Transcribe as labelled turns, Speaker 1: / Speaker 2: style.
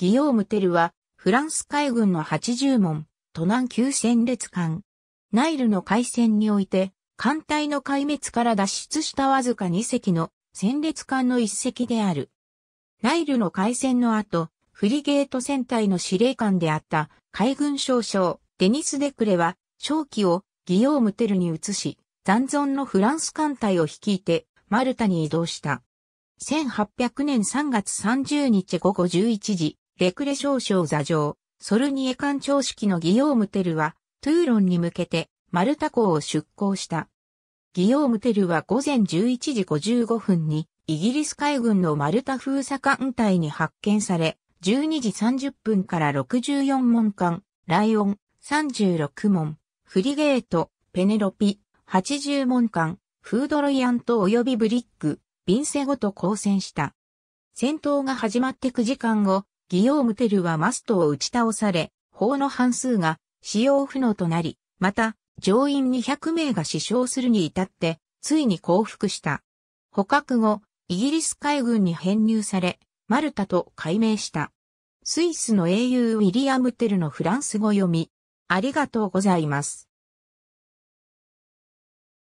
Speaker 1: ギヨーム・テルは、フランス海軍の
Speaker 2: 80門、都南級戦列艦。ナイルの海戦において、艦隊の壊滅から脱出したわずか2隻の戦列艦の1隻である。ナイルの海戦の後、フリゲート戦隊の司令官であった海軍少将、デニス・デクレは、正機をギヨーム・テルに移し、残存のフランス艦隊を率いて、マルタに移動した。1800年3月30日午後11時、レクレ少将座上、ソルニエ艦長式のギヨームテルは、トゥーロンに向けて、マルタ港を出港した。ギヨームテルは午前11時55分に、イギリス海軍のマルタ封鎖艦隊に発見され、12時30分から64門艦、ライオン、36門、フリゲート、ペネロピ、80門艦、フードロイアント及びブリック、ビンセごと交戦した。戦闘が始まって9時間後、ギヨーム・テルはマストを打ち倒され、法の半数が使用不能となり、また、上院200名が死傷するに至って、ついに降伏した。捕獲後、イギリス海軍に編入され、マルタと改名した。スイスの英雄ウィリアム・テルの
Speaker 1: フランス語読み。ありがとうございます。